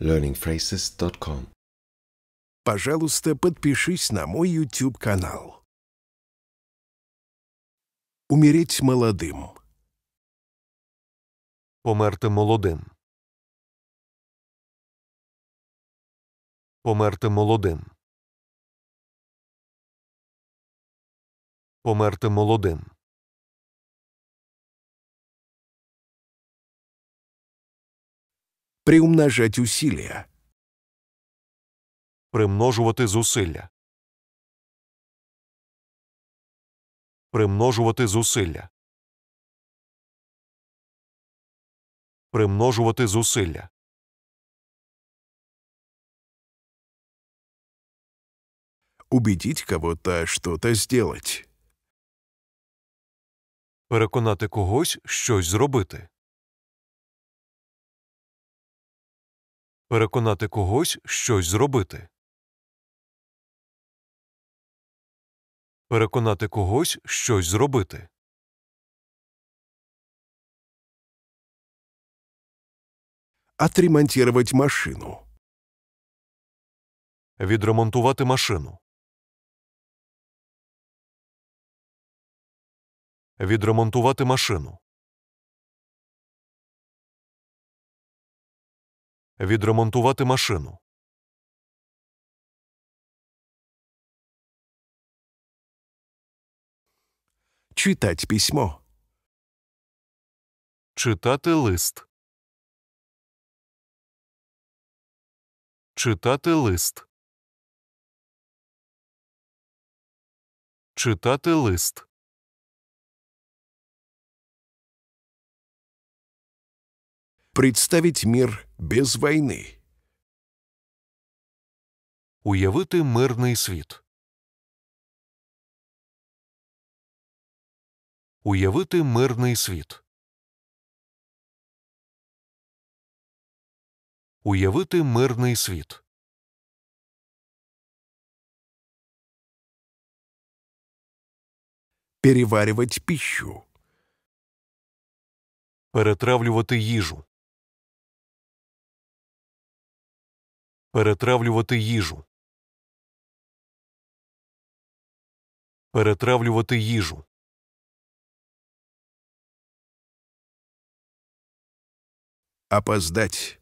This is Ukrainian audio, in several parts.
learningphrases.com. Пожалуйста, подпишись на мой YouTube-канал. Умереть молодым. Померти молодим. Померти молодим. Померти молодим. приумножать усилия. Примножувати зусилля. Примножувати зусилля. Примножувати зусилля. Убедить кого-то что-то сделать. Переконати когось щось зробити. переконати когось щось зробити. Переконати когось щось зробити. Отремонтировать машину. Відремонтувати машину. Відремонтувати машину. відремонтувати машину. читати письмо. Читати лист. Читати лист. Читати лист. представить мир без войны. Уявити мирний світ. Уявити мирний світ. Уявити мирний світ. Переваривать пищу. Перетравлювати їжу. Перетравлювати їжу. Перетравлювати їжу. Опоздать.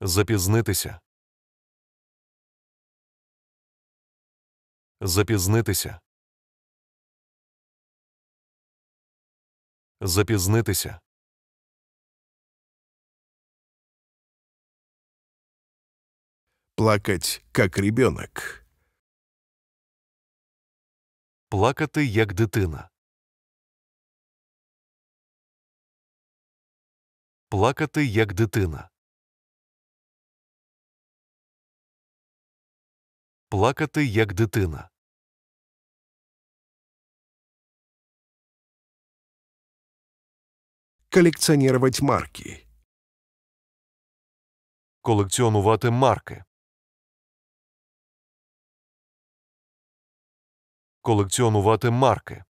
Запізнитися. Запізнитися. Запізнитися. плакать, как ребенок. Плакати як дитина. Плакати як дитина. Плакати як дитина. Колекціонувати марки. Колекціонувати марки. колекціонувати марки.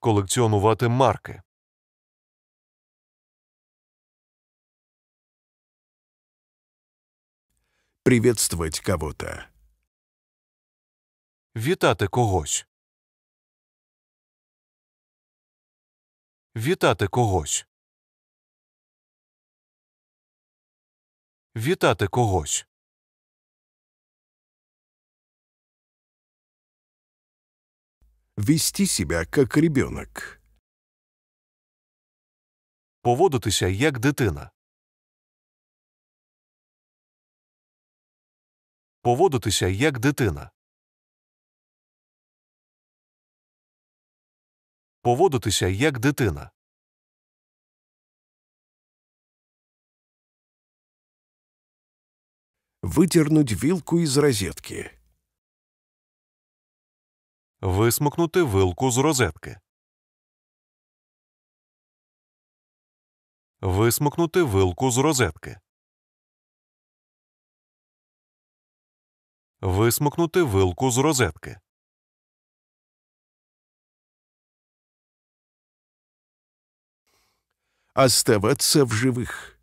Колекціонувати марки. Приветствовать кого-то. Вітати когось. Вітати когось. Вітати когось. вести себя как ребенок. Поводитися як дитина. Поводитися як дитина. Поводитися як дитина. Витягнуть вілку із розетки. Висмокнути вилку з розетки. Висмокнути вилку з розетки. Висмокнути вилку з розетки. Оставатися в живих.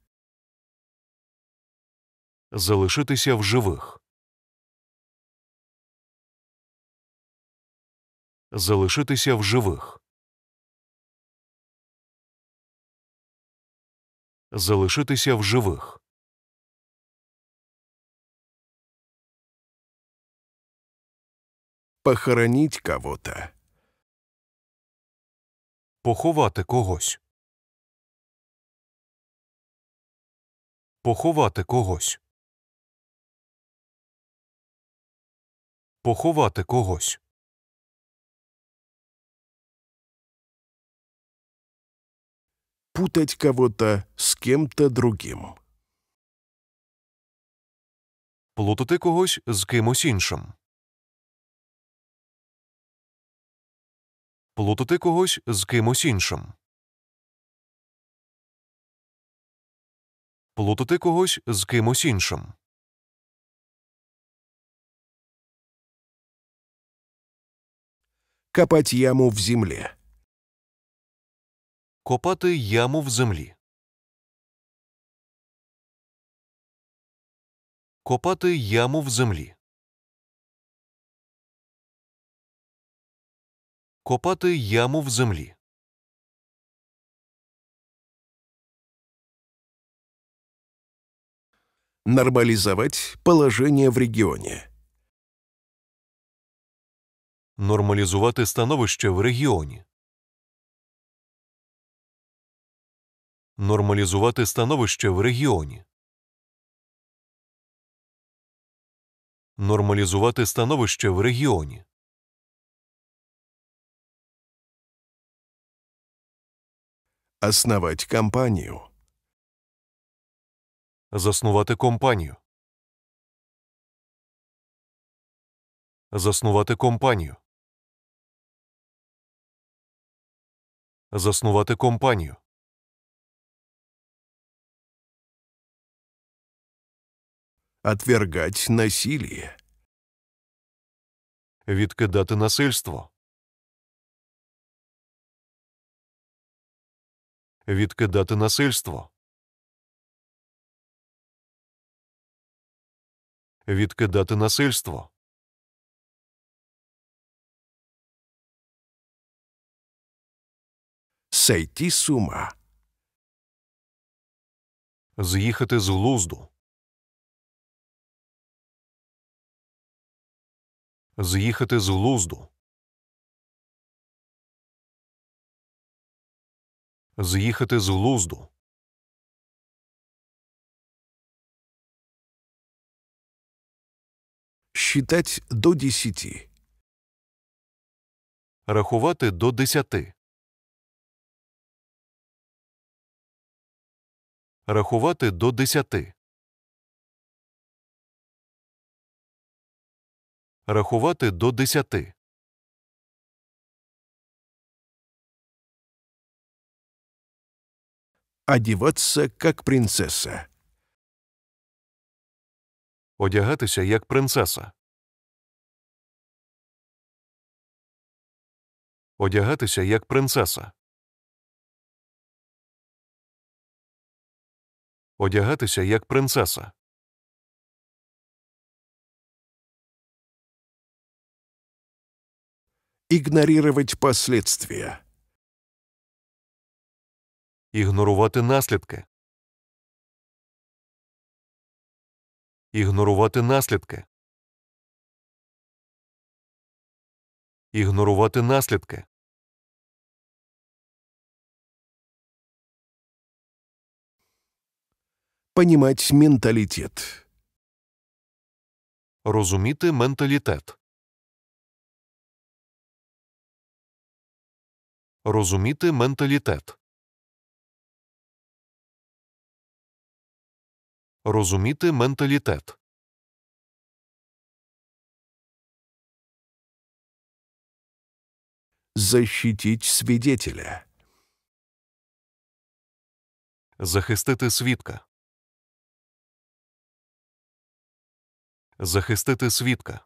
Залишитися в живих. залишитися в живих. Залишитися в живих. Похороніть кого-то. Поховати когось. Поховати когось. Поховати когось. путать кого-то з кем-то другим. Плутати когось з кимось іншим. Плутати когось з кимось іншим. Плутати когось з кимось іншим. Копать яму в землі. Копати яму в землі. Копати яму в землі. Копати яму в землі. Нормалізувати положення в регіоні. Нормалізувати становище в регіоні. нормалізувати становище в регіоні. Нормалізувати становище в регіоні. Основати компанію. Заснувати компанію. Заснувати компанію. Заснувати компанію. отвергать насилие. Відкидати насильство. Відкидати насильство. Відкидати насильство. Сойти з ума. З'їхати з глузду. з'їхати з глузду, з'їхати з глузду. Считать до десяти. Рахувати до десяти. Рахувати до десяти. Рахувати до десяти. Одіватися як принцеса. Одягатися як принцеса. Одягатися як принцеса. Одягатися як принцеса. Игнорировать последствия. Ігнорувати наслідки. Ігнорувати наслідки. Ігнорувати наслідки. Понімати менталітет. Розуміти менталітет. Розуміти менталітет. Розуміти менталітет. Защитіть свидетеля. Захистити свідка. Захистити свідка.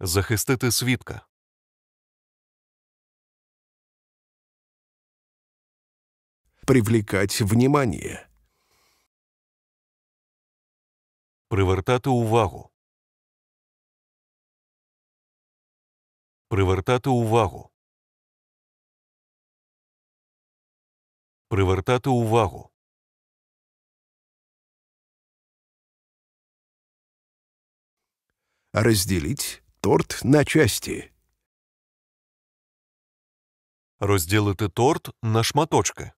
Захистити свідка. привлекать внимание. Привертати увагу. Привертати увагу. Привертати увагу. Розділіть торт на часті. Розділити торт на шматочки.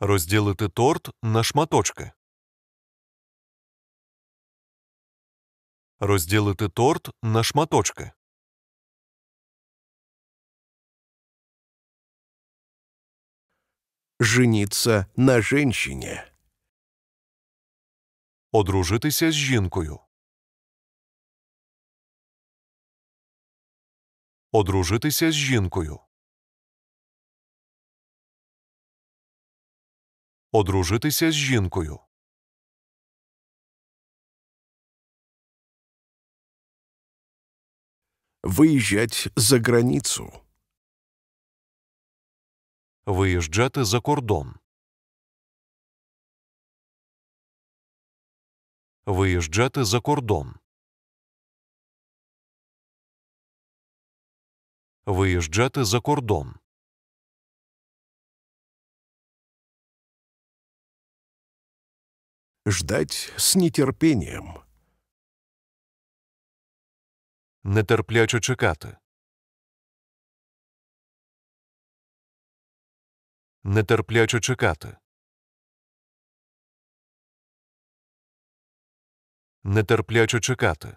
розділити торт на шматочки. Розділити торт на шматочки. Женіться на женщині. Одружитися з жінкою. Одружитися з жінкою. Одружитися з жінкою. Виїжджать за границю. Виїжджати за кордон. Виїжджати за кордон. Виїжджати за кордон. ждать з нетерпінням. Нетерпляче чекати. Нетерпляче чекати. Нетерпляче чекати.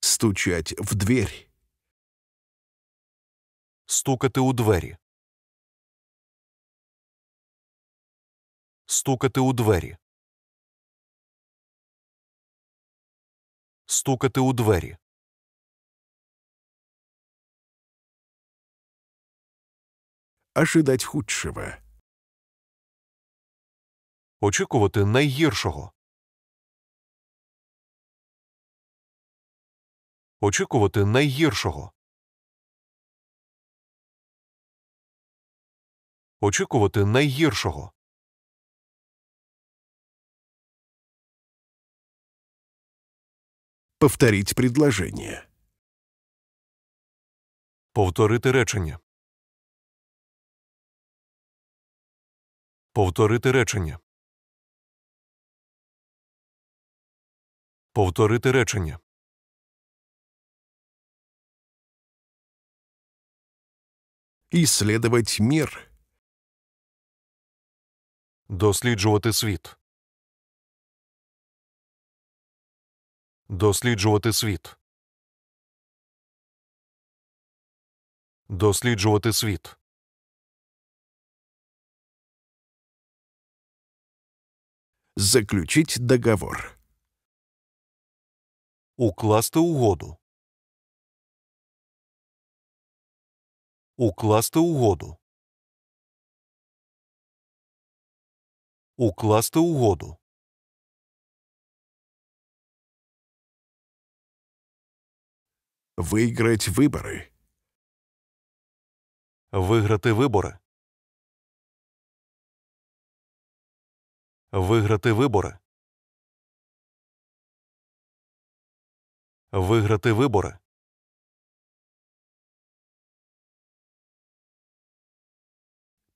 Стучать в дверь. Стукати у двері. стукати у двері. Стукати у двері. Ожидать худшего. Очікувати найгіршого. Очікувати найгіршого. Очікувати найгіршого. Повторить предложение. Повторити речення. Повторити речення. Повторити речення. Ісследовать мир. Досліджувати світ. Досліджувати світ. Досліджувати світ. Заключить договор. Укласти угоду. Укласти угоду. Укласти угоду. выиграть выборы. Виграти вибори. Виграти вибори. Виграти вибори.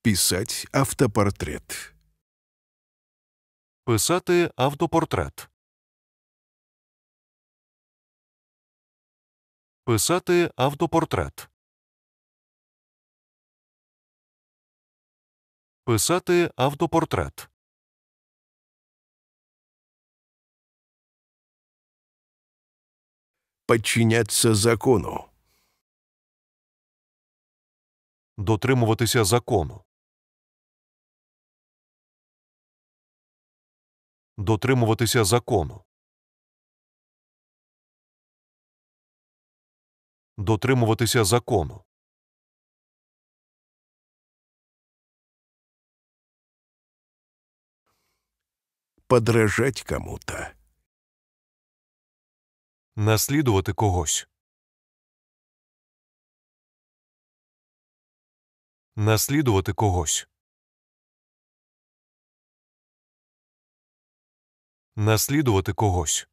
Писать автопортрет. Писати автопортрет. Писати автопортрет. Писати автопортрет. Подчиняться закону. Дотримуватися закону. Дотримуватися закону. дотримуватися закону. подражать кому-то. Наслідувати когось. Наслідувати когось. Наслідувати когось.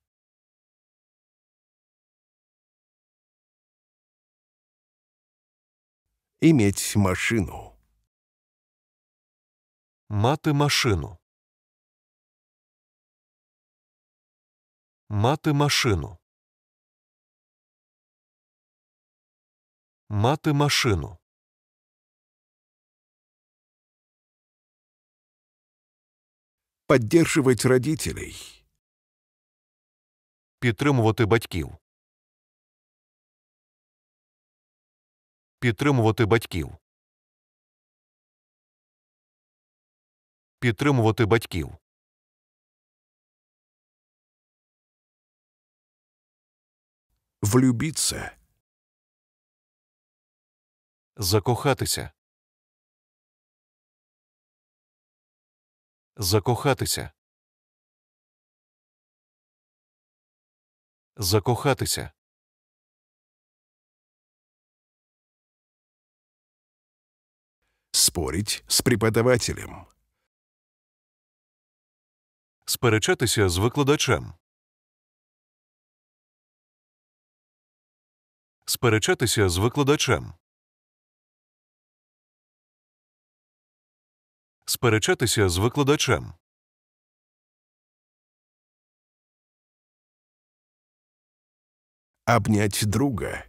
иметь машину. Маты машину. Маты машину. Маты машину. Поддерживать родителей. Підтримувати батьків. Підтримувати батьків. Підтримувати батьків. Влюбіться. Закохатися. Закохатися. Закохатися. спорить с преподавателем. Сперечатися з викладачем. Сперечатися з викладачем. Сперечатися з викладачем. Обнять друга.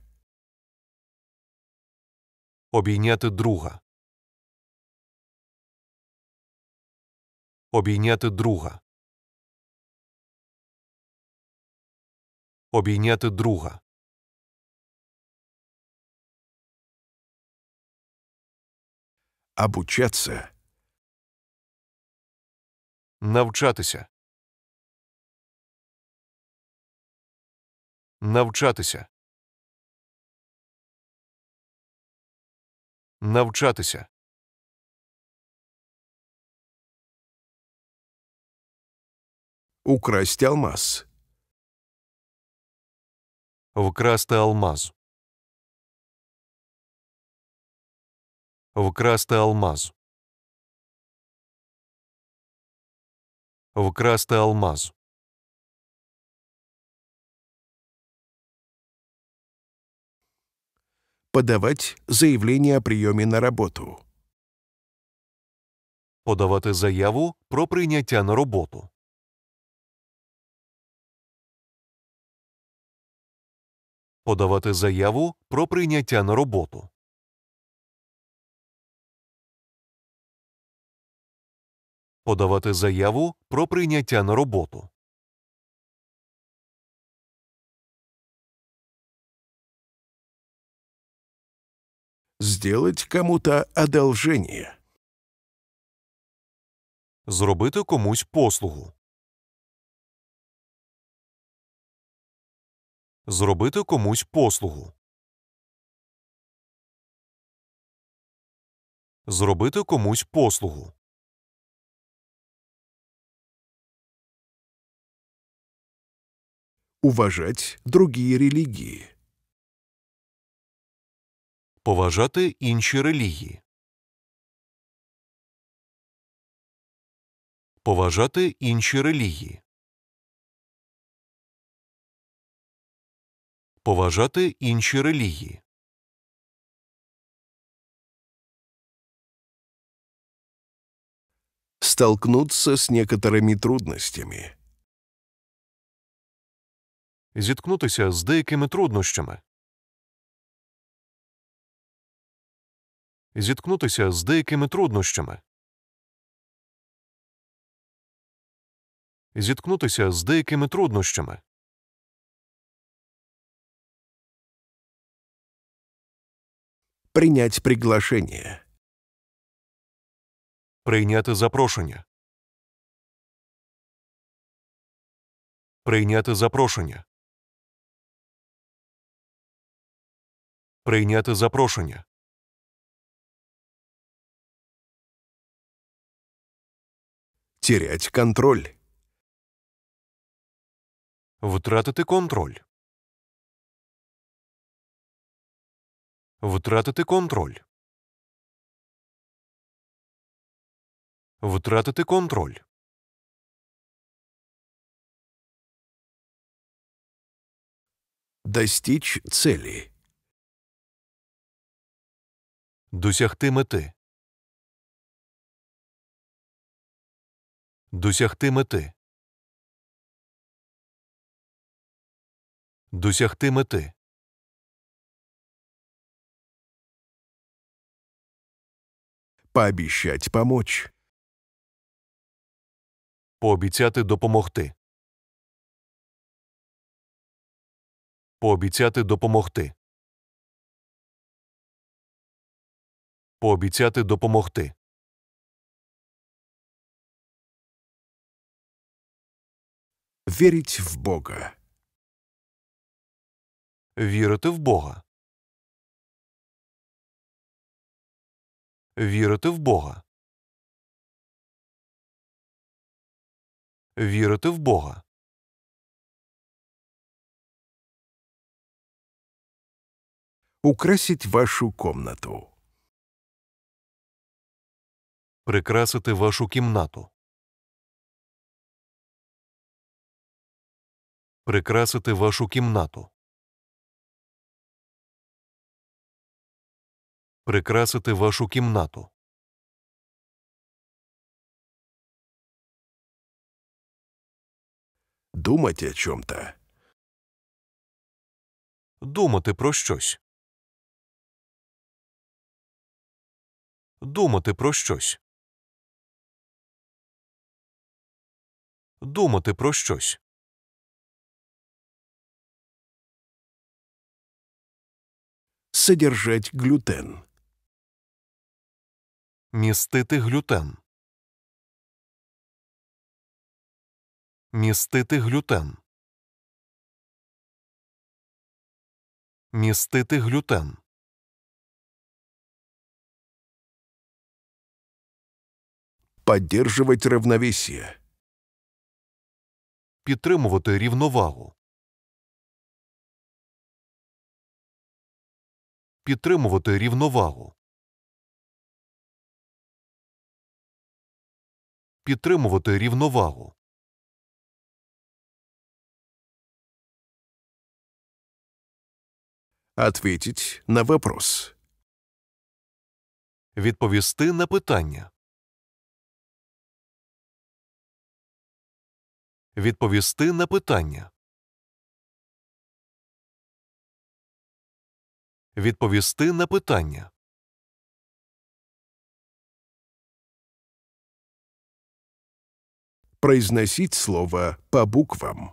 Обійняти друга. Обійняти друга. Обійняти друга. Обучаться. Навчатися. Навчатися. Навчатися. Украсть алмаз. Вкрасти алмаз. Вкрасти алмаз. Вкрасти алмаз. Подавать заявление о прийомі на роботу. Подавати заяву про прийняття на роботу. подавати заяву про прийняття на роботу. Подавати заяву про прийняття на роботу. Сделать кому-то одолжение. Зробити комусь послугу. зробити комусь послугу. Зробити комусь послугу. Уважать другі релігії. Поважати інші релігії. Поважати інші релігії. поважати інші релігії. Столкнутися з некоторими трудностями. Зіткнутися з деякими труднощами. Зіткнутися з деякими труднощами. Зіткнутися з деякими труднощами. принять приглашение. Прийняти запрошение. Прийняти запрошение. Прийняти запрошение. Терять контроль. Втратити контроль. Втратити контроль. Втратити контроль. Достіч цілі. Досягти мети. Досягти мети. Досягти мети. пообіцять помочь. Пообіцяти допомогти. Пообіцяти допомогти. Пообіцяти допомогти. Вірить в Бога. Вірити в Бога. Вірити в Бога. Вірити в Бога. Украсить вашу кімнату. Прикрасити вашу кімнату. Прикрасити вашу кімнату. прикрасити вашу кімнату. Думать о чем-то. Думати про щось. Думати про щось. Думати про щось. Содержать глютен. Містити глютен. Містити глютен. Містити глютен. Поддерживать равновесие. Підтримувати рівновагу. Підтримувати рівновагу. підтримувати рівновагу. Ответить на вопрос. Відповісти на питання. Відповісти на питання. Відповісти на питання. произносить слово по буквам.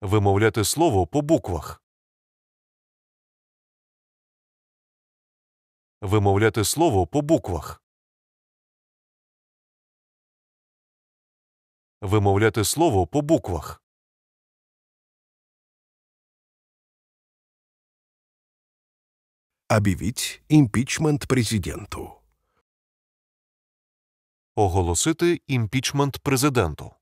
Вимовляти слово по буквах. Вимовляти слово по буквах. Вимовляти слово по буквах. Объявить импичмент президенту оголосити імпічмент президенту.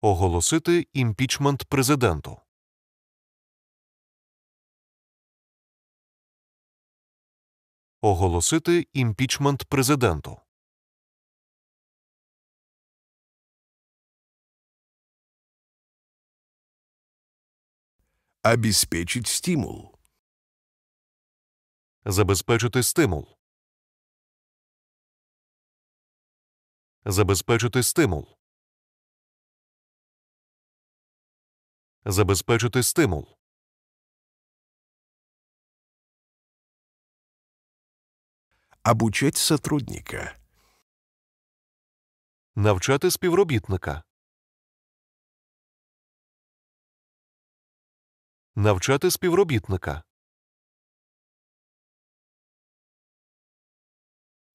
Оголосити імпічмент президенту. Оголосити імпічмент президенту. Обеспечить стимул. Забезпечити стимул. Забезпечити стимул. Забезпечити стимул. Обучать сотрудника. Навчати співробітника. Навчати співробітника.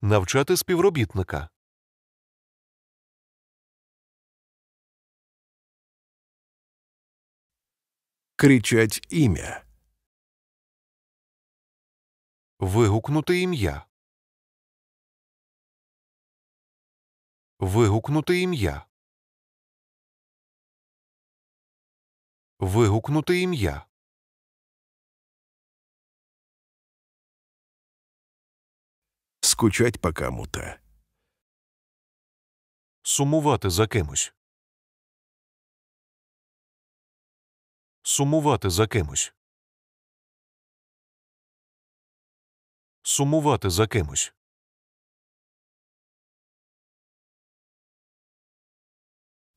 Навчати співробітника. Кричать ім'я. Вигукнути ім'я. Вигукнути ім'я. Вигукнути ім'я. скучать по кому-то. Сумувати за кимось. Сумувати за кимось. Сумувати за кимось.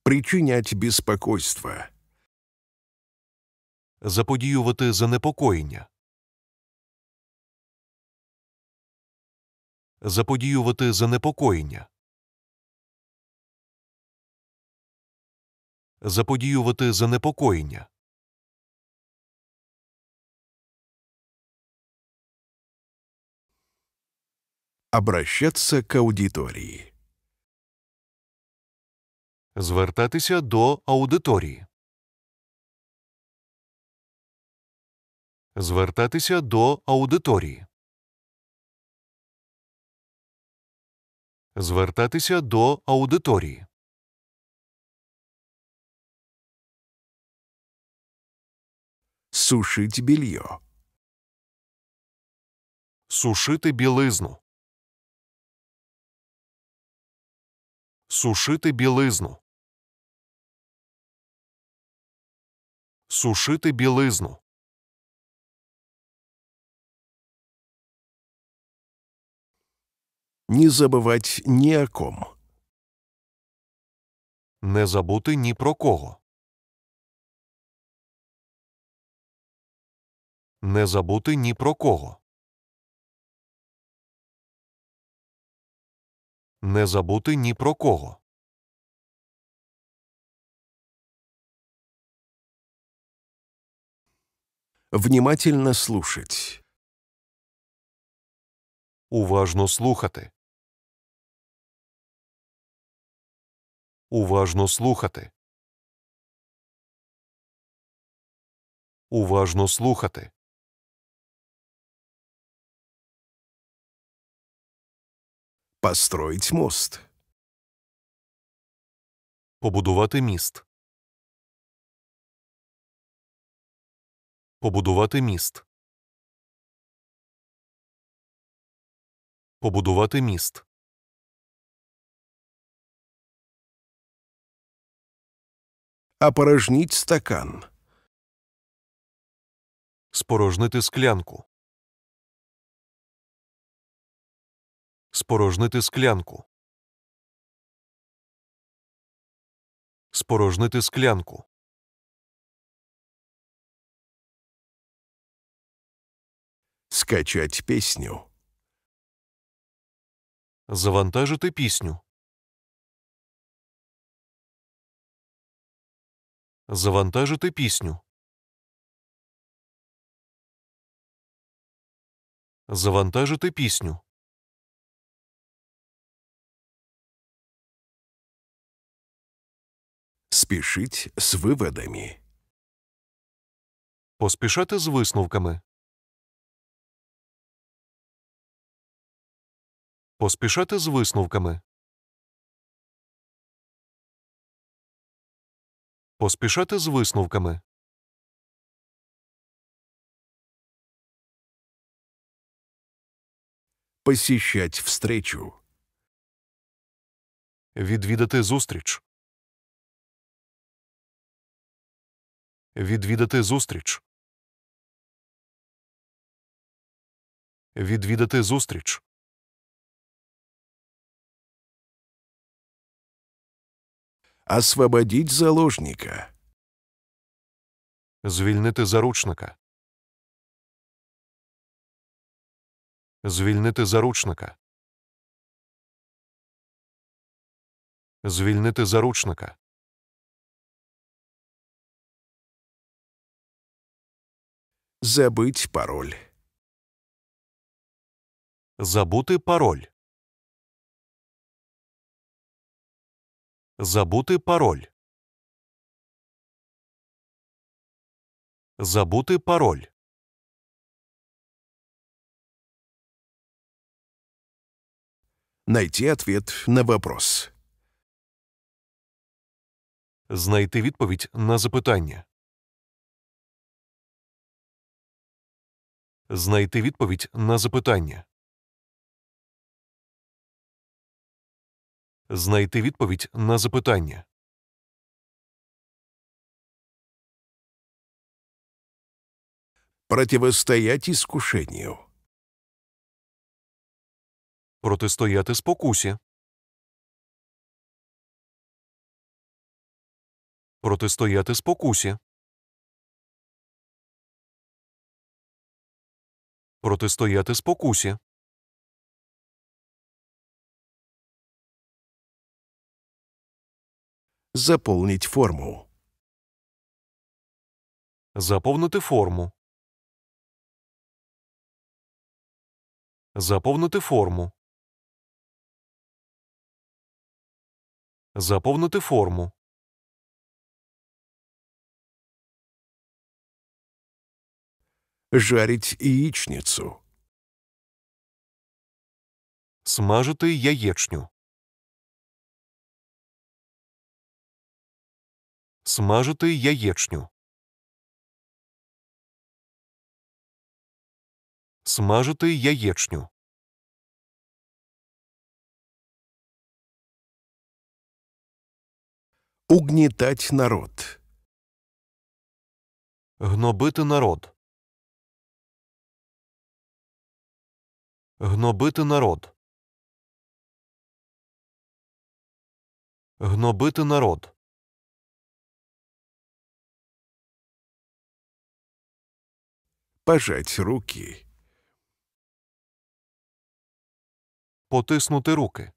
Причинять беспокойство. Заподіювати занепокоєння. заподіювати занепокоєння. Заподіювати занепокоєння. Обращатися к аудиторії. Звертатися до аудиторії. Звертатися до аудиторії. звертатися до аудиторії. Сушить більйо. Сушити білизну. Сушити білизну. Сушити білизну. не забывать ни о ком. Не забути ні про кого. Не забути ні про кого. Не забути ні про кого. Внимательно слушать. Уважно слухати. Уважно слухати. Уважно слухати. Построїть мост. Побудувати міст. Побудувати міст. Побудувати міст. Опорожніть стакан. Спорожнити склянку. Спорожнити склянку. Спорожнити склянку. Скачать пісню. Завантажити пісню. Завантажити пісню. Завантажити пісню. Спішіть з виведами. Поспішати з висновками. Поспішати з висновками. Поспішати з висновками. Посіщать встречу. Відвідати зустріч. Відвідати зустріч. Відвідати зустріч. освободить заложника. Звільнити заручника. Звільнити заручника. Звільнити заручника. Забыть пароль. Забути пароль. Забути пароль. Забути пароль. Найти ответ на вопрос. Знайти відповідь на запитання. Знайти відповідь на запитання. знайти відповідь на запитання. Противостоять искушению. Протистояти спокусі. Протистояти спокусі. Протистояти спокусі. Заповнить форму. Заповнити форму. Заповнити форму. Заповнити форму. Жарить яичницу. Смажити яєчню. смажити яєчню. Смажити яєчню. Угнітать народ. Гнобити народ. Гнобити народ. Гнобити народ. пожать руки. Потиснути руки.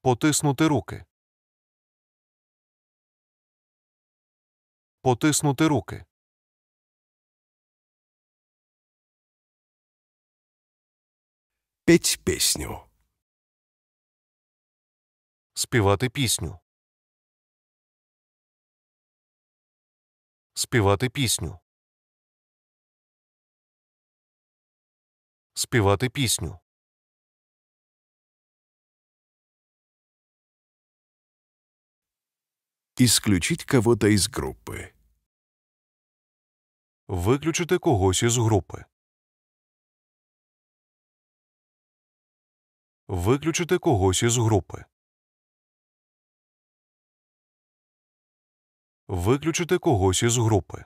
Потиснути руки. Потиснути руки. Петь пісню. Співати пісню. співати пісню. Співати пісню. Исключить кого-то із групи. Виключити когось із групи. Виключити когось із групи. виключити когось із групи.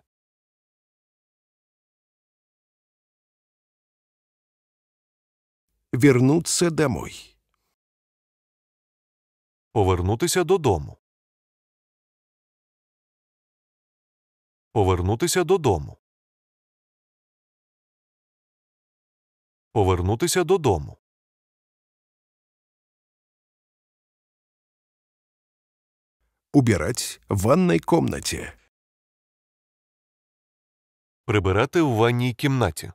Вернуться домой. Повернутися додому. Повернутися додому. Повернутися додому. Убирать в ванной комнате. Прибирати в ванній кімнаті.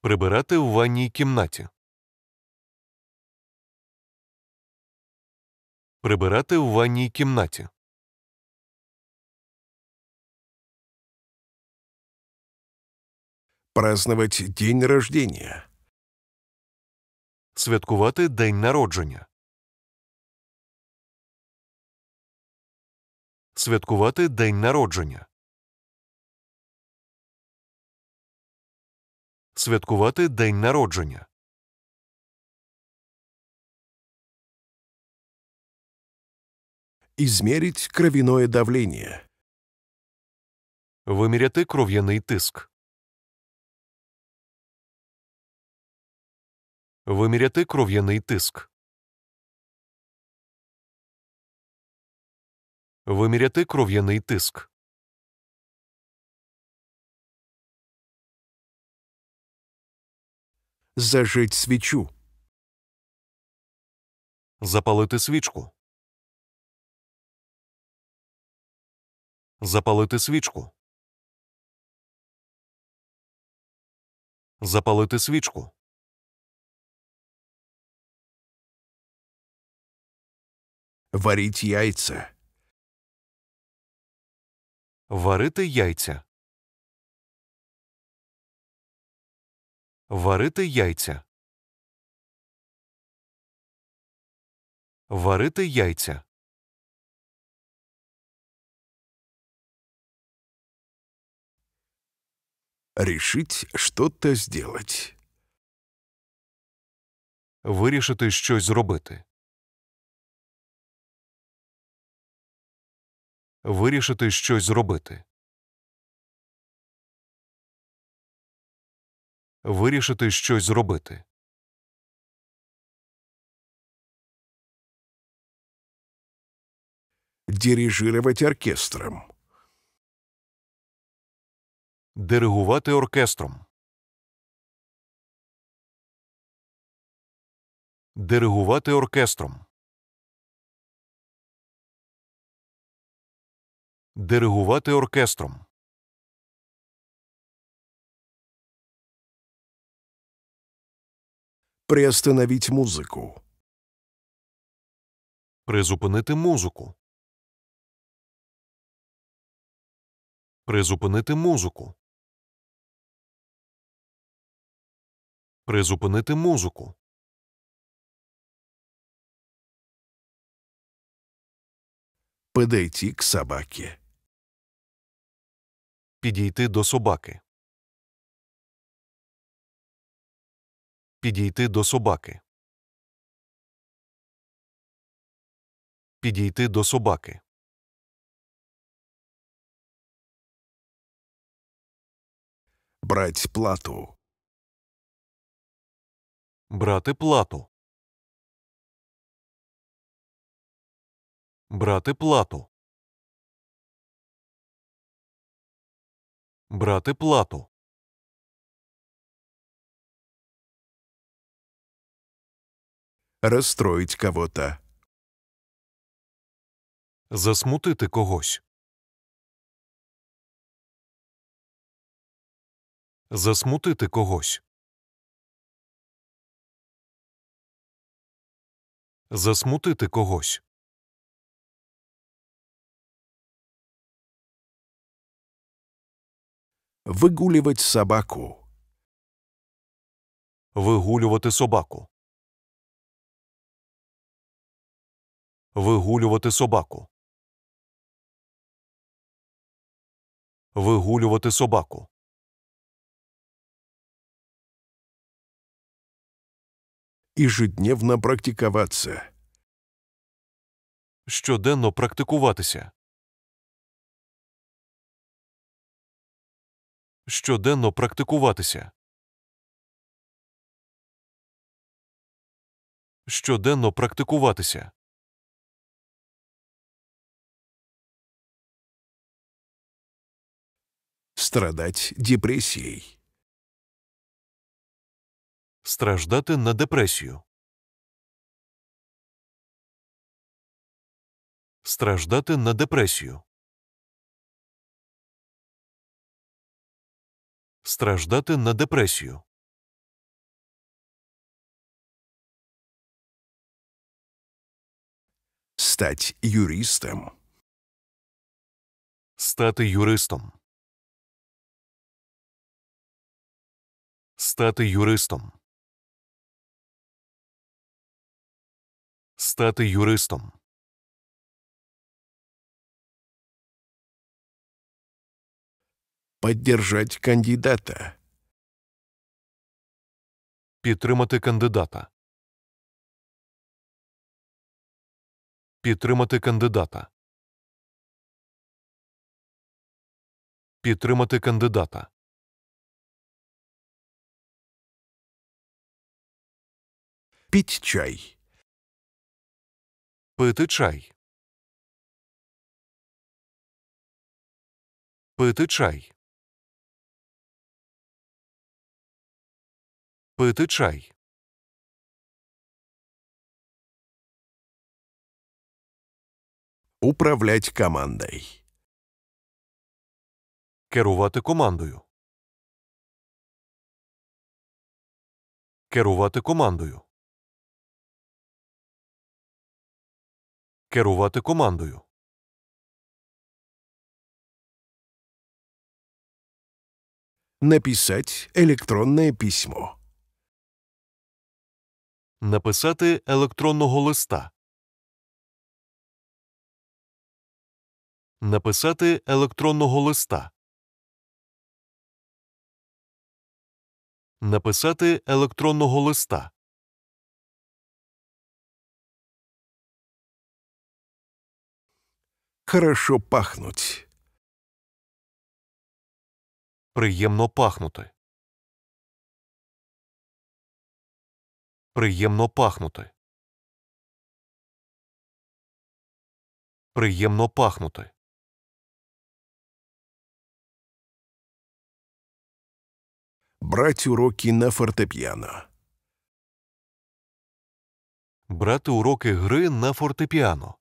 Прибирати в ванній кімнаті. Прибирати в ванній кімнаті. Праздновать день рождения. святкувати день народження. Святкувати день народження. Святкувати день народження. Измерить кровяное давлення. Виміряти кров'яний тиск. виміряти кров'яний тиск. Виміряти кров'яний тиск. Зажить свічу. Запалити свічку. Запалити свічку. Запалити свічку. Варіть яйця. Варити яйця. Варити яйця. Варити яйця. Решить что-то сделать. Вирішити щось зробити. вирішити щось зробити. Вирішити щось зробити. Дирижировать оркестром. Диригувати оркестром. Диригувати оркестром. Диригувати оркестром. Приостановіть музику. Призупинити музику. Призупинити музику. Призупинити музику. Подойти к собаке. Підійти до собаки. Підійти до собаки. Підійти до собаки. Брать плату. Брати плату. Брати плату. брати плату. Розстроїть кого-то, засмутити когось, засмутити когось, засмутити когось. Вигулювати собаку. Вигулювати собаку. Вигулювати собаку. Вигулювати собаку. Ежедневно практиковаться. Щоденно практикуватися. щоденно практикуватися. Щоденно практикуватися. Страдать депресією. Страждати на депресію. Страждати на депресію. страждати на депресію. Стать юристом. Стати юристом. Стати юристом. Стати юристом. Поддержать кандидата. Підтримати кандидата. Підтримати кандидата. Підтримати кандидата. Піть чай. Пити чай. Пити чай. пити чай. Управлять командой. Керувати командою. Керувати командою. Керувати командою. Написать електронне письмо. Написати електронного листа. Написати електронного листа. Написати електронного листа. Хорошо пахнуть. Приємно пахнути. Приємно пахнути. Приємно пахнути. Брать уроки на фортепіано. Брати уроки гри на фортепіано.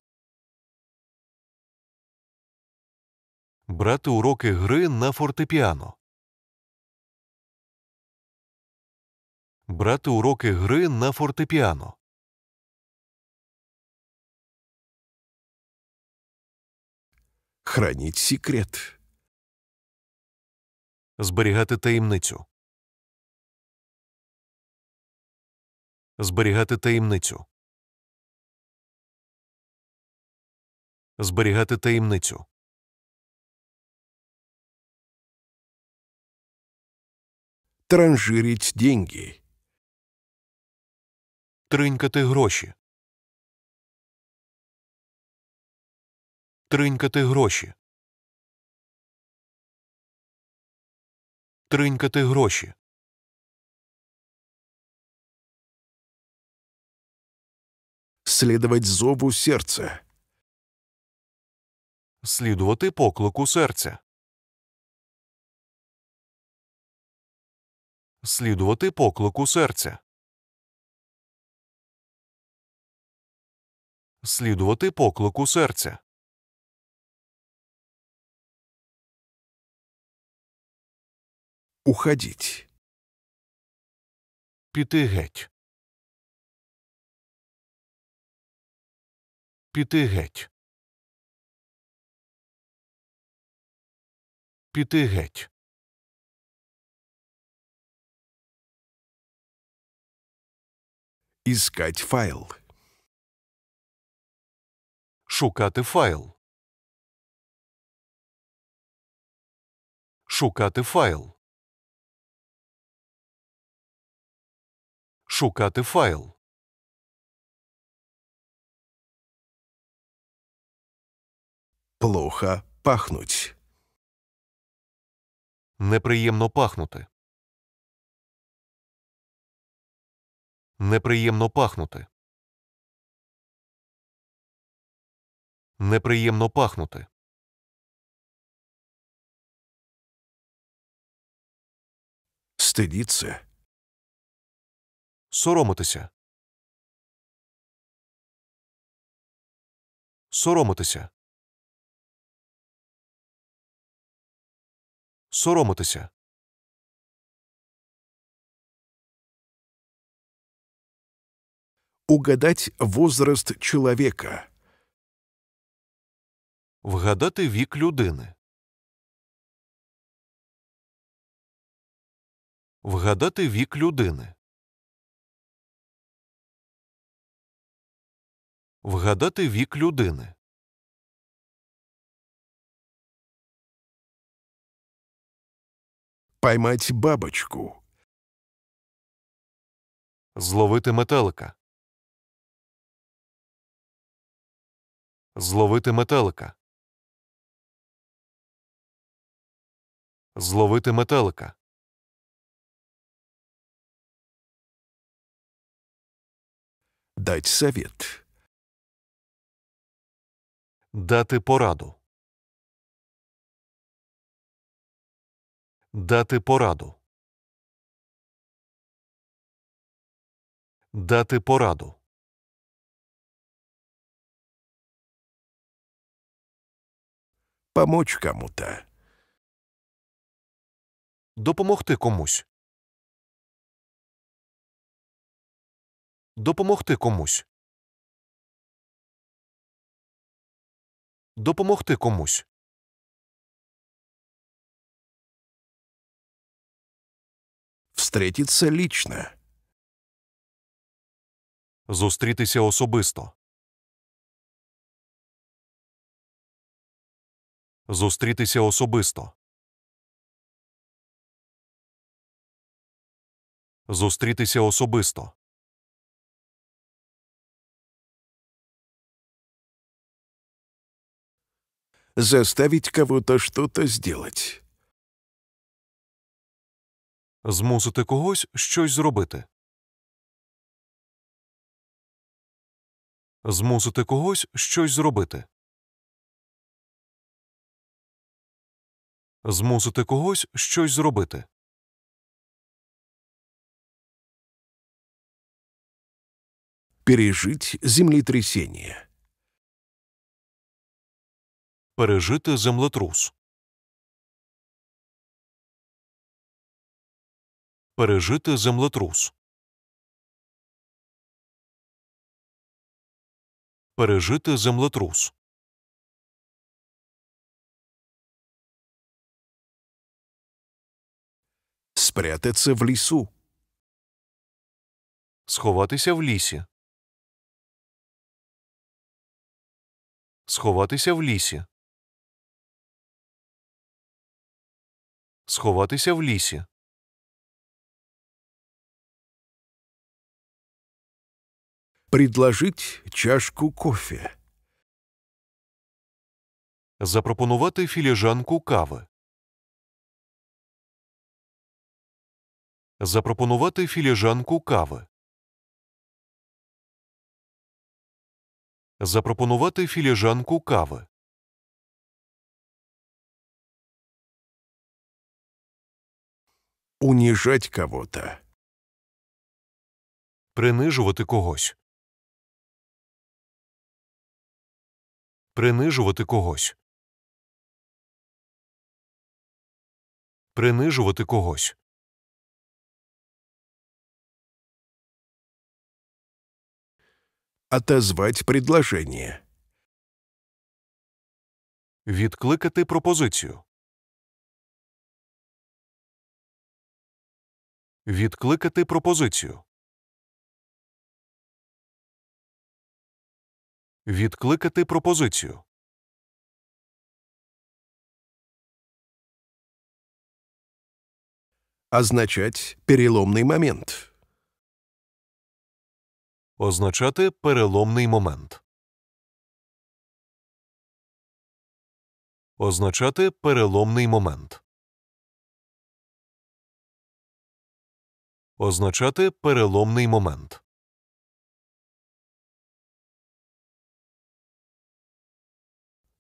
Брати уроки гри на фортепіано. брати уроки гри на фортепіано. Храніть секрет. Зберігати таємницю. Зберігати таємницю. Зберігати таємницю. Транжирить деньги. Тринькати гроші. Тринькати гроші. Тринькати гроші. Слідувати зову серця. Слідувати поклику серця. Слідувати поклику серця. слідувати поклику серця. Уходіть. Піти геть. Піти геть. Піти геть. Іскать файл. Шукати файл. Шукати файл. Шукати файл. Плохо пахнуть. Неприємно пахнути. Неприємно пахнути. неприємно пахнути. Стидіться. Соромитися. Соромитися. Соромитися. Угадать возраст человека вгадати вік людини. Вгадати вік людини. Вгадати вік людини. Поймать бабочку. Зловити металика. Зловити металика. зловити металика, Дать совет. Дати пораду. Дати пораду. Дати пораду. Помочь кому-то. Допомогти комусь. Допомогти комусь. Допомогти комусь. Встретиться лично. Зустрітися особисто. Зустрітися особисто. зустрітися особисто. Заставить кого-то что-то сделать. Змусити когось щось зробити. Змусити когось щось зробити. Змусити когось щось зробити. пережить землетрясение. Пережити землетрус. Пережити землетрус. Пережити землетрус. Спрятатися в лісу. Сховатися в лісі. Сховатися в лісі. Сховатися в лісі. Предложить чашку кофе. Запропонувати філіжанку кави. Запропонувати філіжанку кави. запропонувати філіжанку кави. Уніжать кого-то. Принижувати когось. Принижувати когось. Принижувати когось. Отозвать предложение. Відкликати пропозицію. Відкликати пропозицію. Відкликати пропозицію. Означать переломний момент означати переломний момент. Означати переломний момент. Означати переломний момент.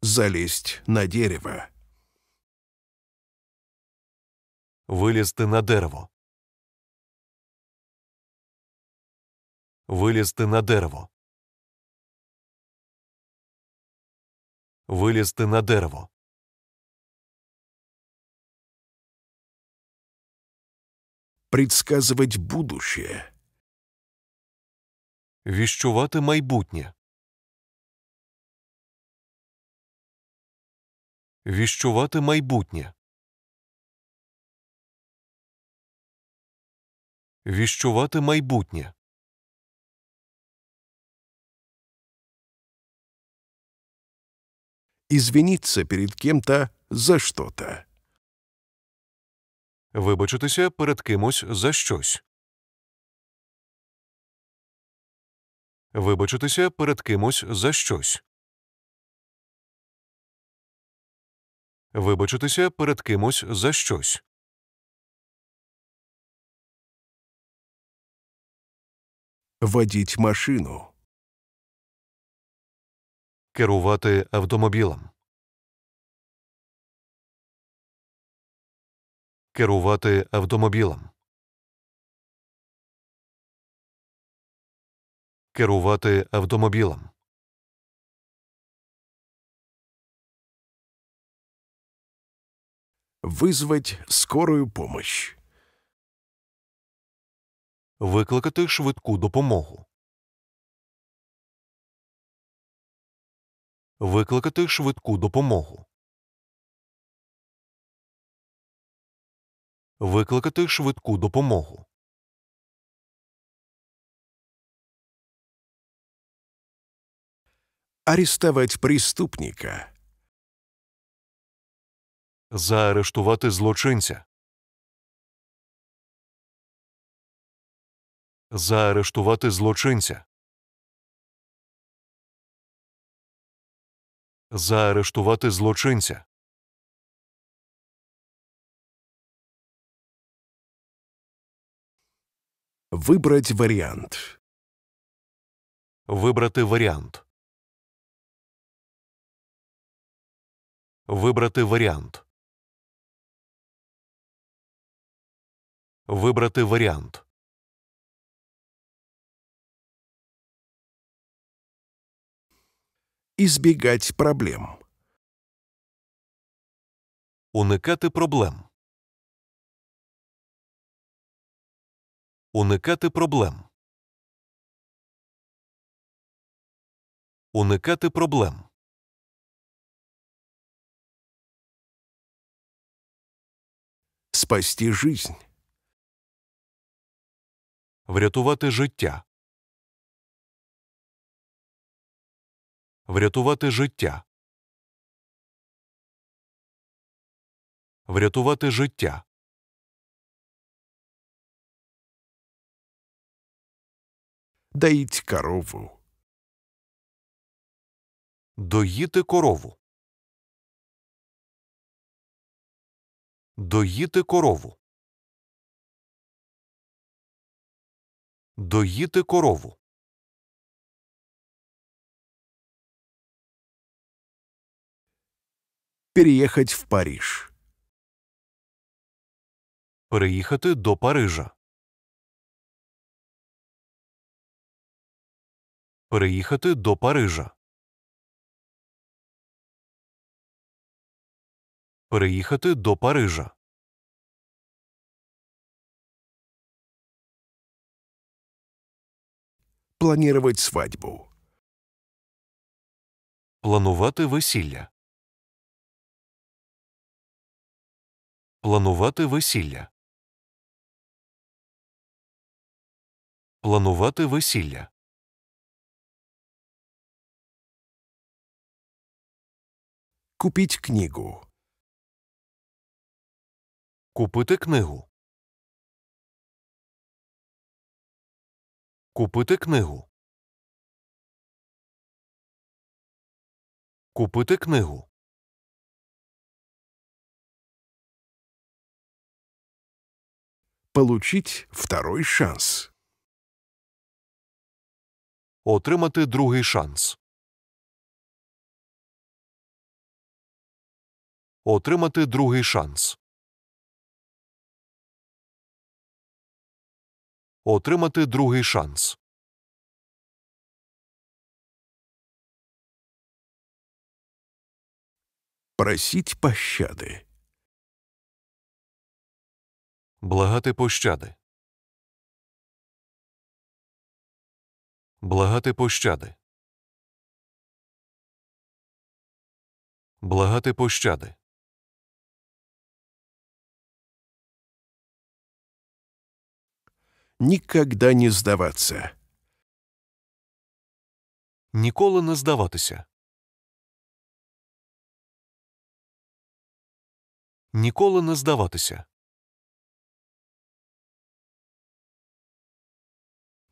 Залізть на дерево. Вилізти на дерево. Вилізти на дерево. Вилізти на дерево. Предсказывать будущее. Віщувати майбутнє. Віщувати майбутнє. Віщувати майбутнє. извиниться перед кем-то за что-то. Вибачитися перед кимось за щось. Вибачитися перед кимось за щось. Вибачитися перед кимось за щось. Водіть машину керувати автомобілем. Керувати автомобілем. Керувати автомобілем. Визвать скорую помощь. Викликати швидку допомогу. викликати швидку допомогу. Викликати швидку допомогу. Арестовать преступника. Заарештувати злочинця. Заарештувати злочинця. заарештувати злочинця. Вибрать варіант. Вибрати варіант. Вибрати варіант. Вибрати варіант. избегать проблем. Уникати проблем. Уникати проблем. Уникати проблем. Спасти жизнь. Врятувати життя. Врятувати життя. Врятувати життя. Доїть корову. Доїти корову. Доїти корову. Доїти корову. переехать в Париж. Переїхати до Парижа. Переїхати до Парижа. Переїхати до Парижа. Планувати свадьбу. Планувати весілля. Планувати весілля. Планувати весілля. Купіть книгу. Купити книгу. Купити книгу. Купити книгу. получить второй шанс. Отримати другий шанс. Отримати другий шанс. Отримати другий шанс. Просить пощади. Благати пощади. Благати пощади. Благати пощади. Никогда не здаватися, Ніколи не здаватися. Ніколи не здаватися.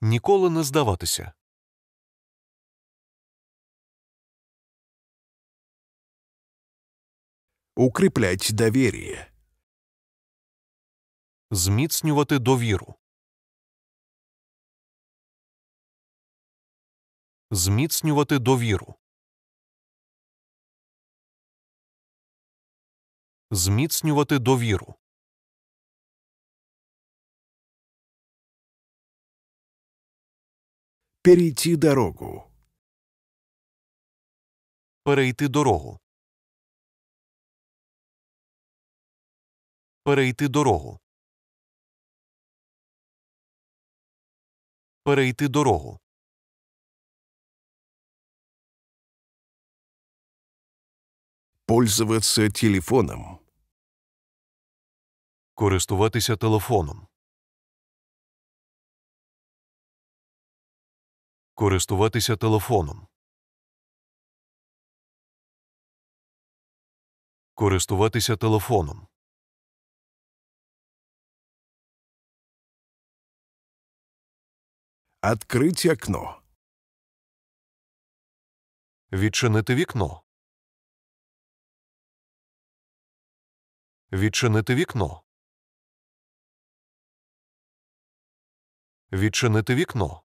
ніколи не здаватися. Укріплять довір'я. Зміцнювати довіру. Зміцнювати довіру. Зміцнювати довіру. перейти дорогу. Перейти дорогу. Перейти дорогу. Перейти дорогу. Пользоваться телефоном. Користуватися телефоном. Користуватися телефоном. Користуватися телефоном. Открыть окно. Відчинити вікно. Відчинити вікно. Відчинити вікно.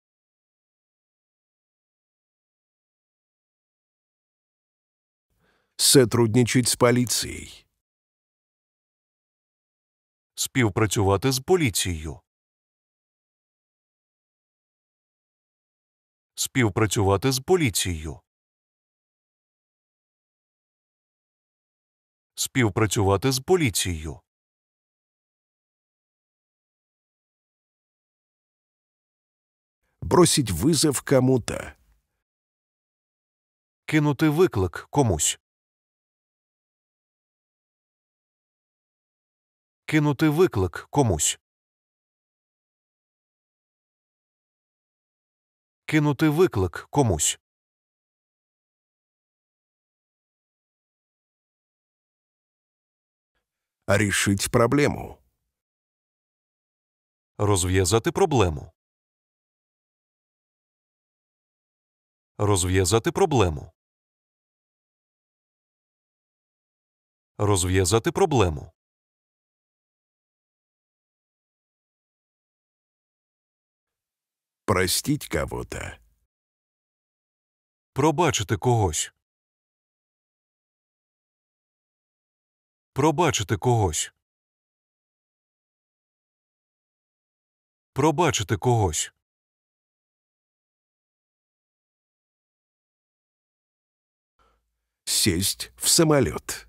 сотрудничать з полицией. Співпрацювати з поліцією. Співпрацювати з поліцією. Співпрацювати з поліцією. Бросить вызов кому-то. Кинути виклик комусь. кинути виклик комусь. Кинути виклик комусь. Рішить проблему. Розв'язати проблему. Розв'язати проблему. Розв'язати проблему. простить кого-то. Пробачити когось. Пробачити когось. Пробачити когось. Сість в самоліт.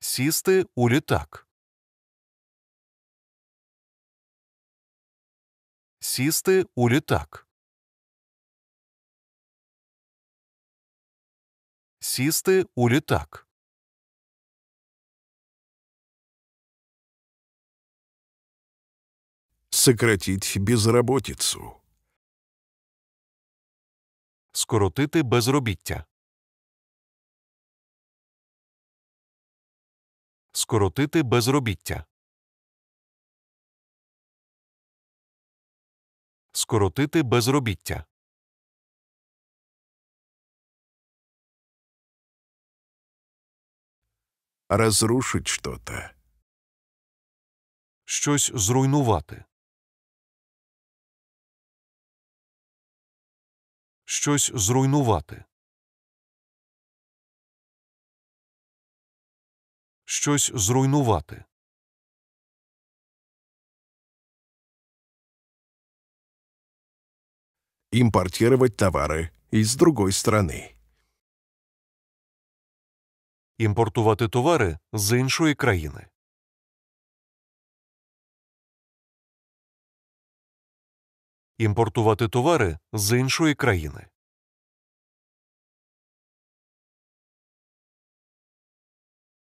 Сісти у літак. сісти у літак. Сісти у літак. Сократить безработицу. Скоротити безробіття. Скоротити безробіття. скоротити безробіття. розрушить что-то. Щось зруйнувати. Щось зруйнувати. Щось зруйнувати. импортировать товары із другой страны. Імпортувати товари з іншої країни. Імпортувати товари з іншої країни.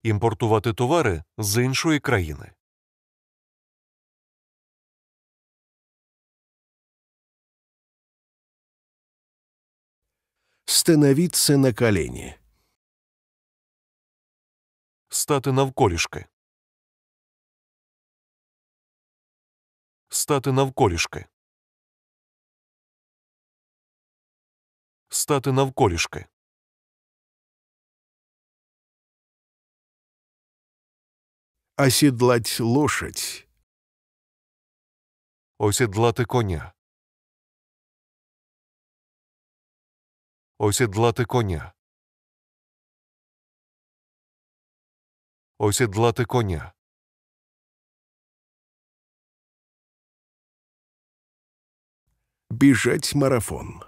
Імпортувати товари з іншої країни. становиться на колени. Стати навколішки. Стати навколішки. Стати навколішки. Осідлать лошадь. Осідлати коня. осідлати коня. Осідлати коня. Біжать марафон.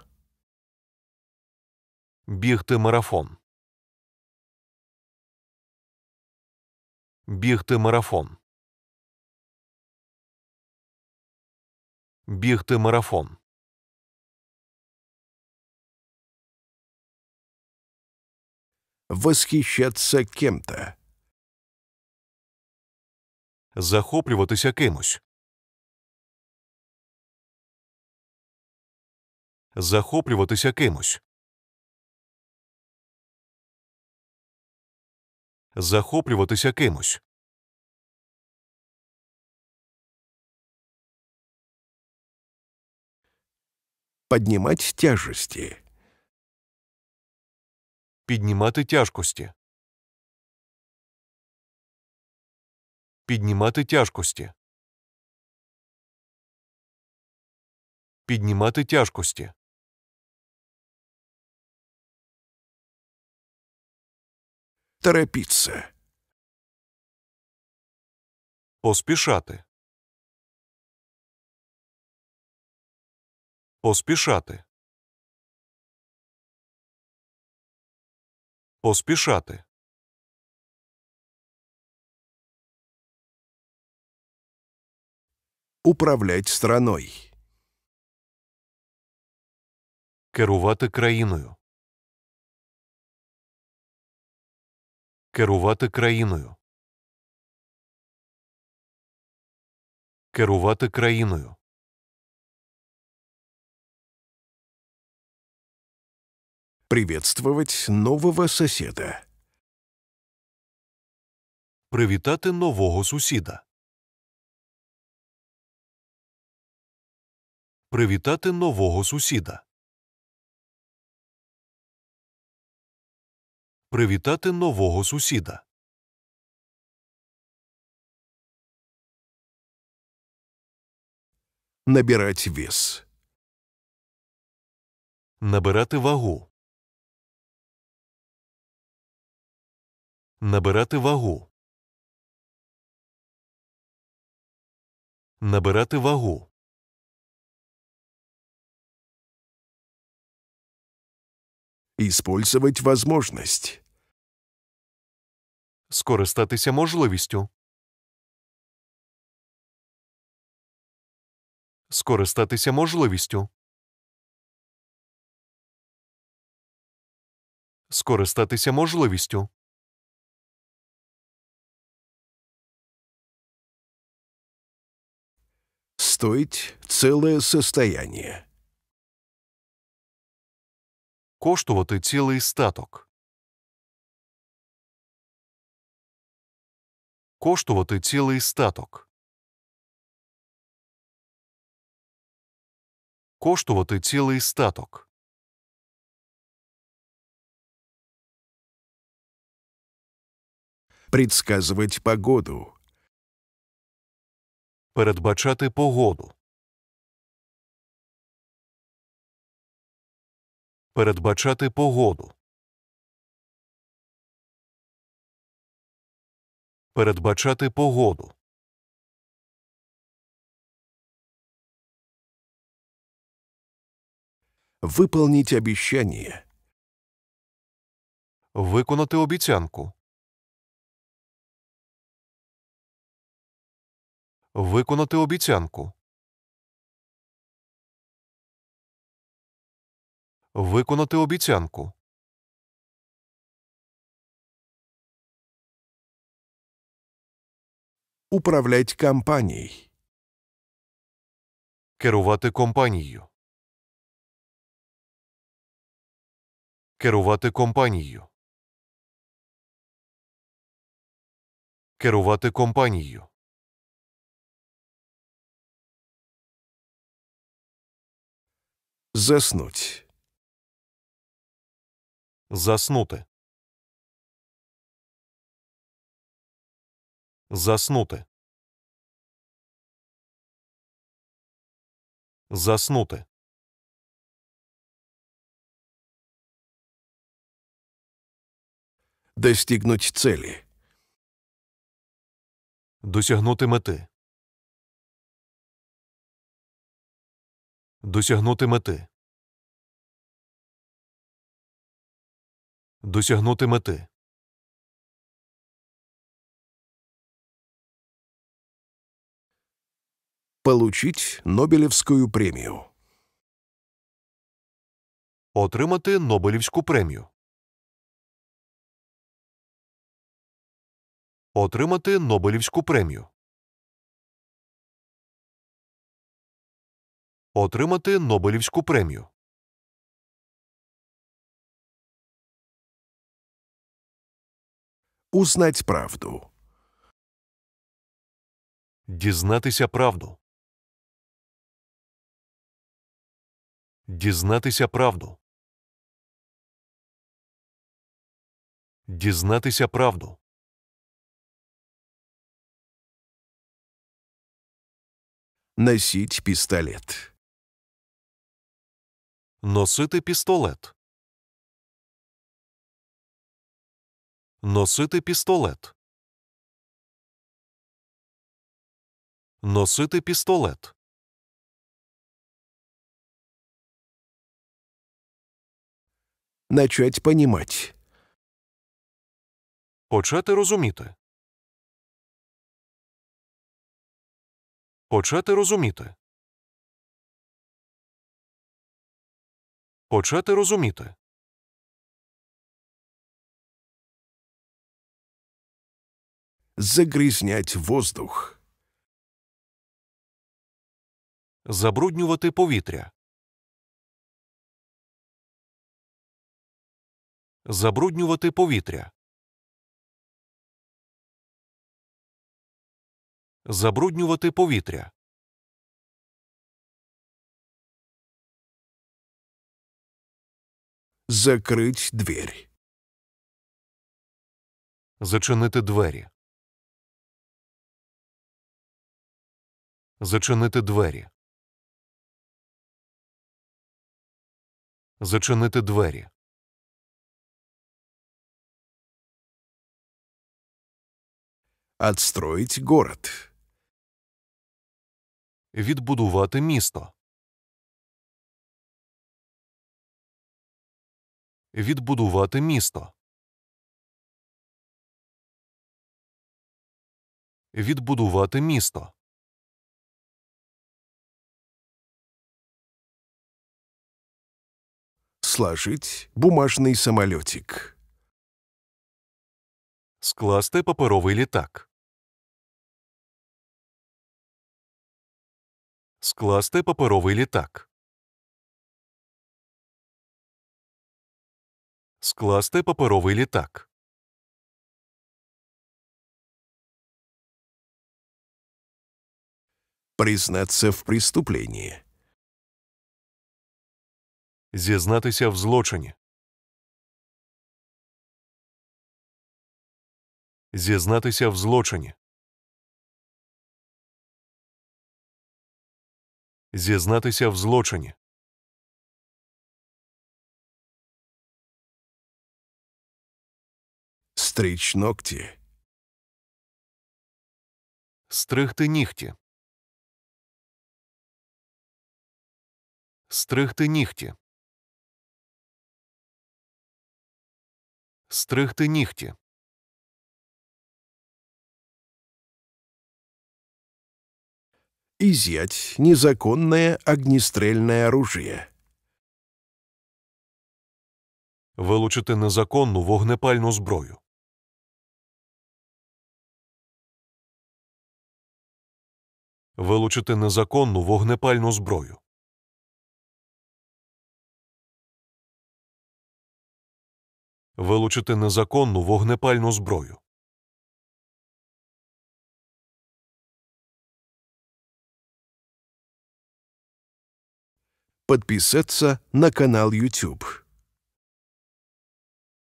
Бігти марафон. Бігти марафон. Бігти марафон. восхищаться кем-то. Захоплюватися кимось. Захоплюватися кимось. Захоплюватися кимось. Поднимать тяжести. Піднімати тяжкості. Піднімати тяжкості. Піднімати тяжкості. Терепіться. Поспішати. Поспішати. Поспішати. Управлять страной. Керувати країною. Керувати країною. Керувати країною. Приветствовать нового соседа. Привітати нового сусіда. Привітати нового сусіда. Привітати нового сусіда. Набирать вес. Набирати вагу. Набирати вагу. Набирати вагу. Использовать возможность. Скористатися можливістю. Скористатися можливістю. Скористатися можливістю. стоить целое состояние. Коштувати цілий статок. Коштувати цілий статок. Коштувати цілий статок. Предсказывать погоду. Передбачати погоду. Передбачати погоду. Передбачати погоду. Выполнить обещание. Виконати обіцянку. виконати обіцянку. Виконати обіцянку. Управлять компанією. Керувати компанією. Керувати компанією. Керувати компанією. Заснуть. Заснути. Заснути. Заснути. Достигнуть цілі. Досягнути мети. Досягнути мети. Досягнути мети. Получить Нобелівську премію. Отримати Нобелівську премію. Отримати Нобелівську премію. отримати Нобелівську премію. Узнать правду. Дізнатися правду. Дізнатися правду. Дізнатися правду. Носить пистолет. Носити пістолет. Носити пістолет. Носити пістолет. Начать понимать. Почати розуміти. Почати розуміти. почати розуміти. Загрізнять воздух. Забруднювати повітря. Забруднювати повітря. Забруднювати повітря. Закрить дверь. Зачинити двері. Зачинити двері. Зачинити двері. Отстроїть город. Відбудувати місто. відбудувати місто. Відбудувати місто. Сложить бумажний самолетик. Скласти паперовий літак. Скласти паперовий літак. Скласти паперовий літак. Признатися в преступленні. Зізнатися в злочині. Зізнатися в злочині. Зізнатися в злочині. стричь ногті. Стригти нігті. Стригти нігті. Стригти нігті. Изъять незаконное огнестрельное оружие. Вилучити незаконну вогнепальну зброю. вилучити незаконну вогнепальну зброю. Вилучити незаконну вогнепальну зброю. Підписатися на канал YouTube.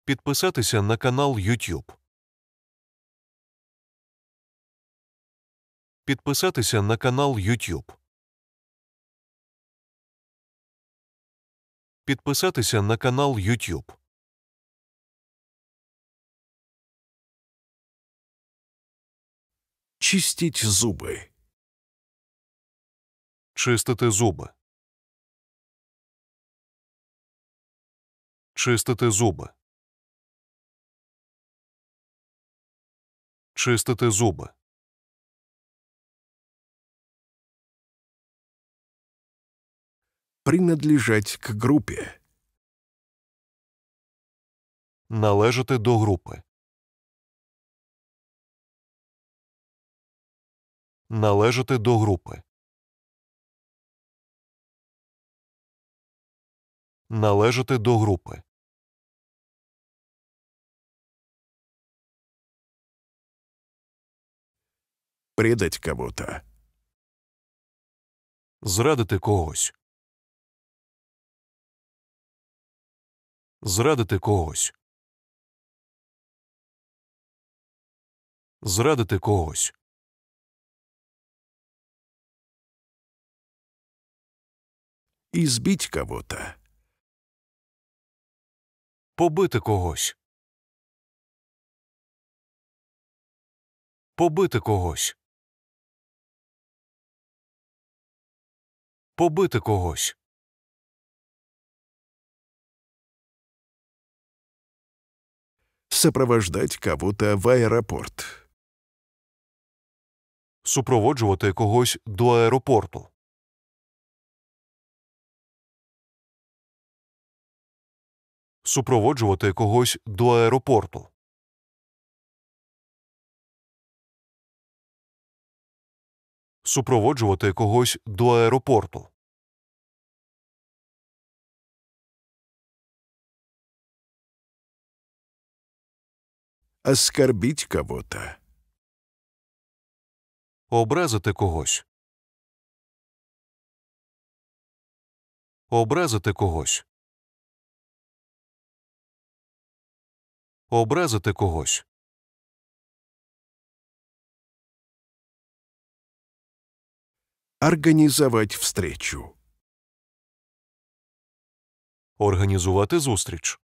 Підписатися на канал YouTube. підписатися на канал YouTube. Підписатися на канал YouTube. Чистіть зуби. Чистити зуби. Чистити зуби. Чистити зуби. принадлежать к групі. Належати до групи. Належати до групи. Належати до групи. Предать кого-то. Зрадити когось. Зрадити когось. Зрадити когось. Избить кого-то. Побити когось. Побити когось. Побити когось. сопровождать кого-то в аэропорт. Супроводжувати когось до аеропорту. Супроводжувати когось до аеропорту. Супроводжувати когось до аеропорту. оскорбить кого-то. Образити когось. Образити когось. Образити когось. Організувати встречу. Організувати зустріч.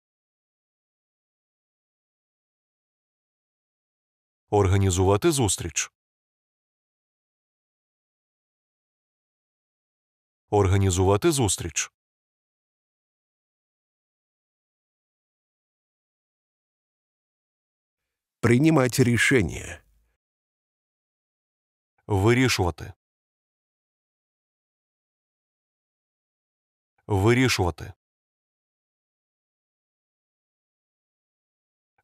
організувати зустріч. Організувати зустріч. Приймати рішення. Вирішувати. Вирішувати.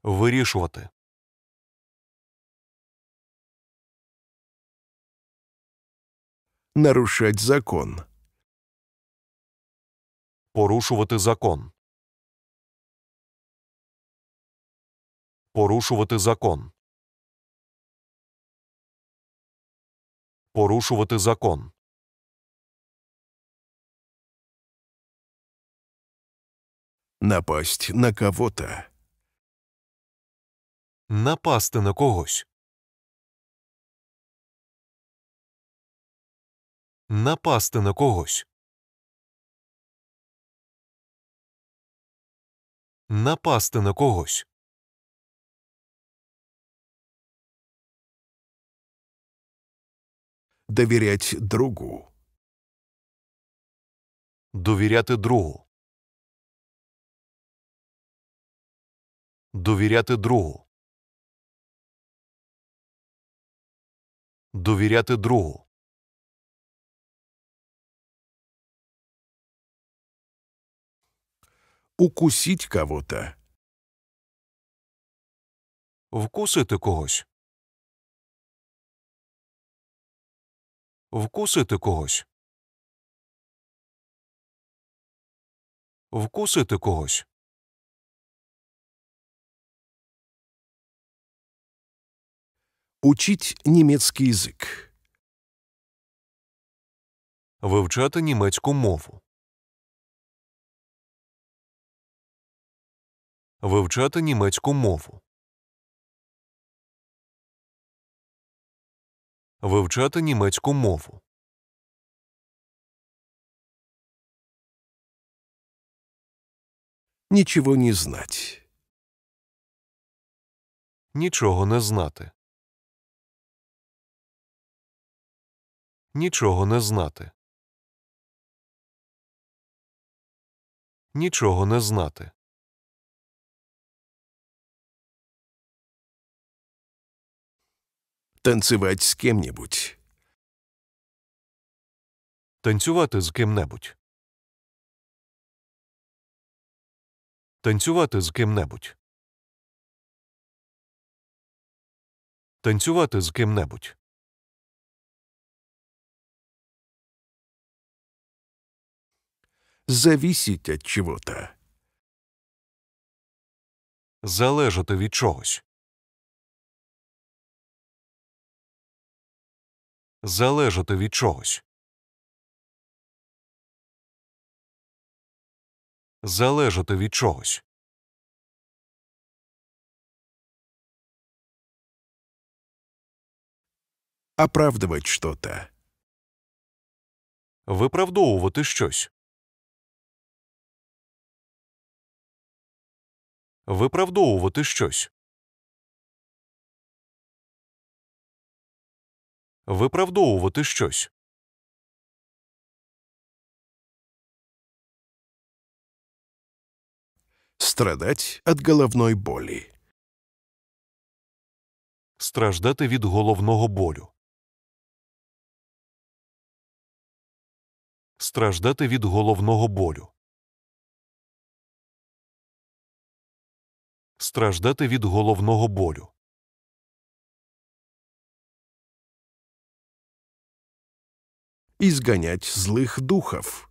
Вирішувати. нарушать закон. Порушувати закон. Порушувати закон. Порушувати закон. Напасть на кого-то. Напасти на когось. напасти на когось. Напасти на когось. Доверять другу. Довіряти другу. Довіряти другу. Довіряти другу. укусить кого-то. Вкусити когось. Вкусити когось. Вкусити когось. Учіть німецький язик. Вивчати німецьку мову. вивчати німецьку мову. Вивчати німецьку мову. Нічого не знать. Нічого не знати. Нічого не знати. Нічого не знати. танцевать з ким-небудь. Танцювати з ким-небудь. Танцювати з ким-небудь. Танцювати з ким-небудь. Завісіть от чего-то. Залежати від чогось. залежати від чогось. Залежати від чогось. Оправдывать что Виправдовувати щось. Виправдовувати щось. виправдовувати щось. Страдать от головної болі. Страждати від головного болю. Страждати від головного болю. Страждати від головного болю. Ізганять злих духов.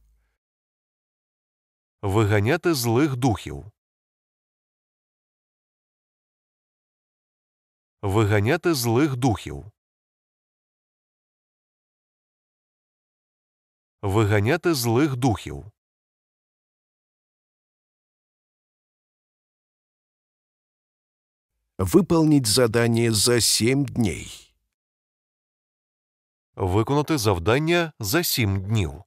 Виганяти злих духів. Виганяти злих духів. Виганяти злих духів. Выполнить задание за 7 дней виконати завдання за сім днів.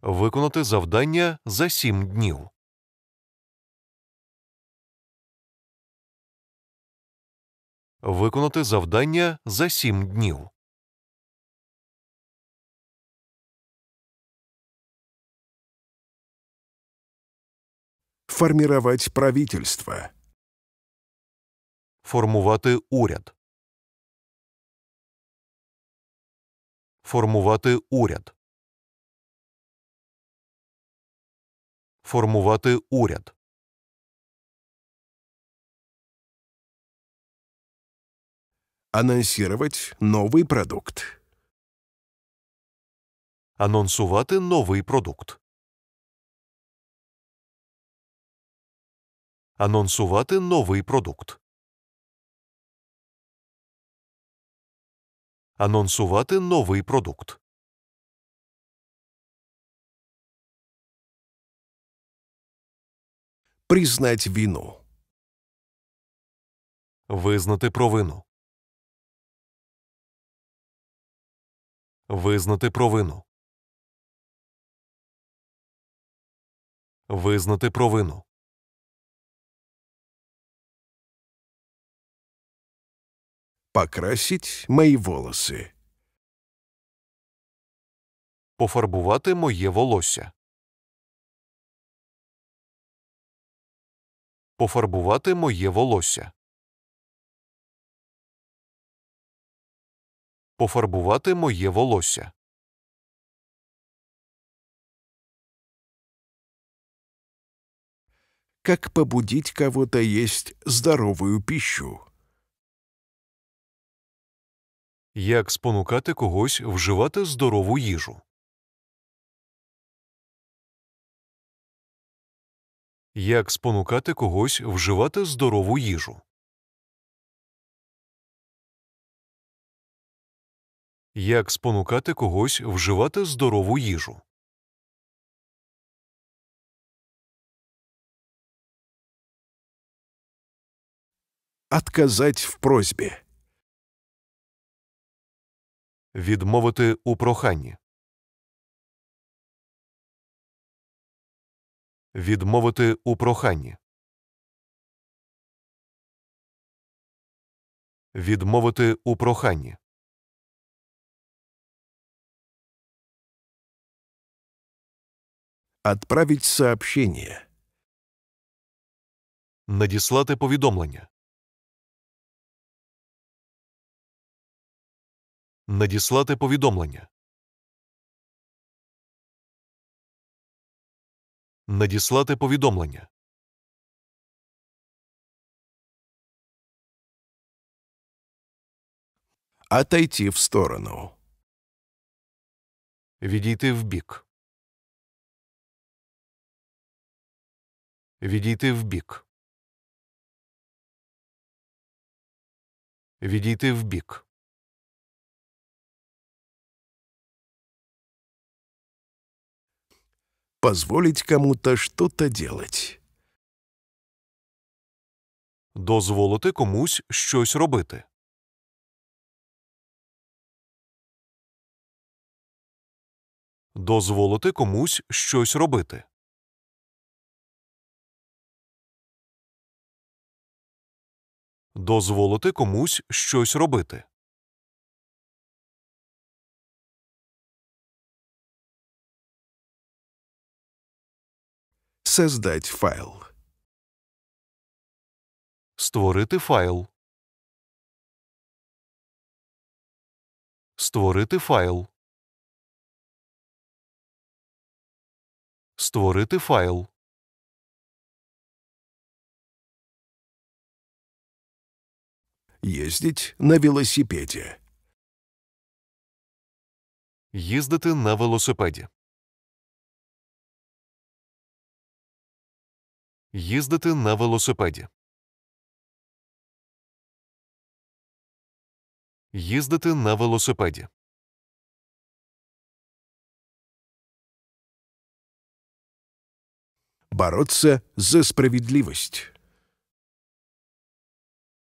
Виконати завдання за сім днів. Виконати завдання за сім днів. Формировать правительство. Формувати уряд. Формувати уряд. Формувати уряд. Анонсировать новий продукт. Анонсувати новий продукт. Анонсувати новий продукт. анонсувати новий продукт. Признать вину. Визнати провину. Визнати провину. Визнати провину. покрасить мої волоси. Пофарбувати моє волосся. Пофарбувати моє волосся. Пофарбувати моє волосся. Как побудить кого-то есть здоровую пищу. Як спонукати когось вживати здорову їжу. Як спонукати когось вживати здорову їжу. Як спонукати когось вживати здорову їжу. Отказать в просьбі відмовити у проханні. Відмовити у проханні. Відмовити у проханні. Отправить сообщение. Надіслати повідомлення. Надіслати повідомлення. Надіслати повідомлення. Отойти в сторону. Відійти вбік. Відійти вбік. Відійти вбік. позволить кому-то что-то делать. Дозволити комусь щось робити. Дозволити комусь щось робити. Дозволити комусь щось робити. Создать файл. Створити файл. Створити файл. Створити файл. Їздіть на велосипеді. Їздити на велосипеді. Їздити на велосипеді. Їздити на велосипеді. Боротися за справедливість.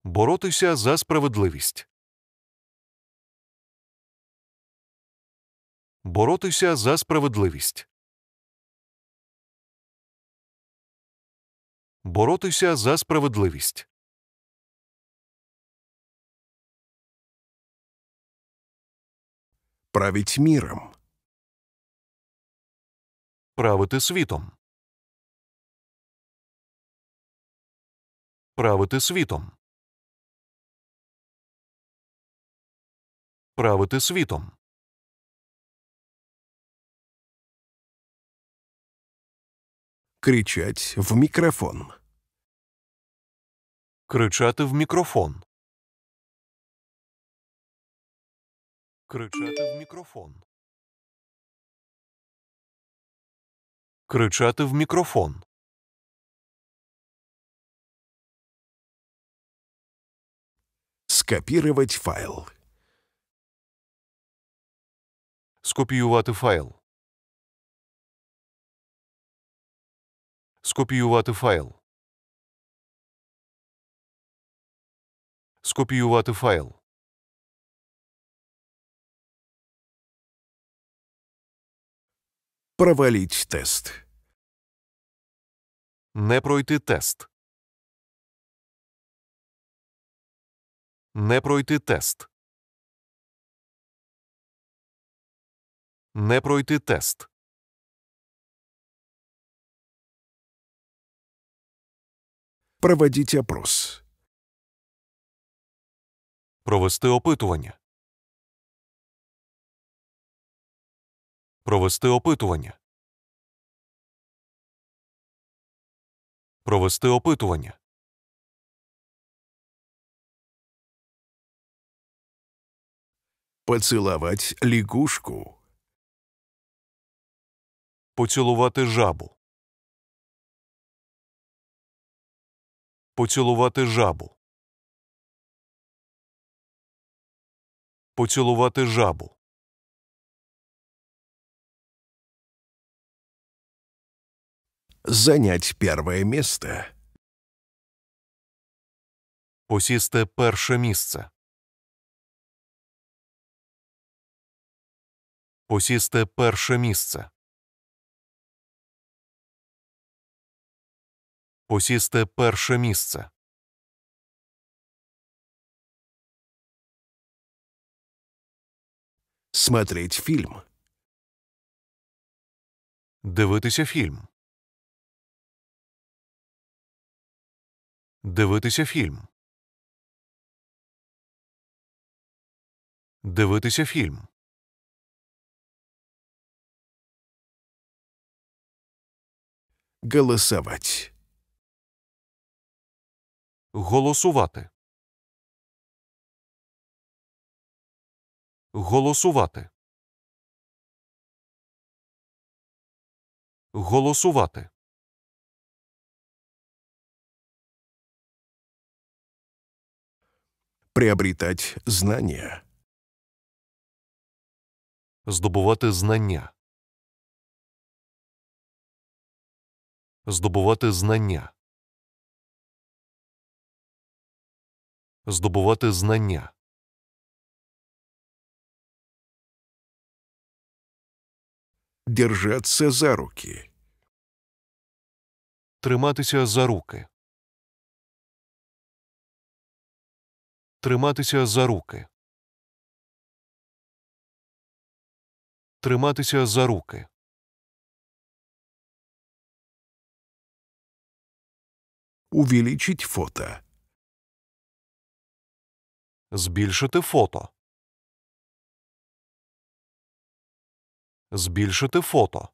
Боротися за справедливість. Боротися за справедливість. боротися за справедливість. Править міром. Правити світом. Правити світом. Правити світом. кричать в микрофон. Кричати в микрофон. Кричати в микрофон. Кричати в микрофон. Скопировать файл. Скопіювати файл. Скопіювати файл. Скопіювати файл. Проваліть тест. Не пройти тест. Не пройти тест. Не пройти тест. Проводить опрос. Провести опитування. Провести опитування. Провести опитування. Поцілувати лягушку. Поцілувати жабу. Поцілувати жабу. Поцілувати жабу. Занять перше місце. Посісти перше місце. Посісти перше місце. посісти перше місце. Смотреть фільм. Дивитися фільм. Дивитися фільм. Дивитися фільм. Голосовать. Голосувати. Голосувати. Голосувати. Приобретать знання. Здобувати знання. Здобувати знання. здобувати знання. Держаться за руки. Триматися за руки. Триматися за руки. Триматися за руки. Увеличить фото. Збільшити фото. Збільшити фото.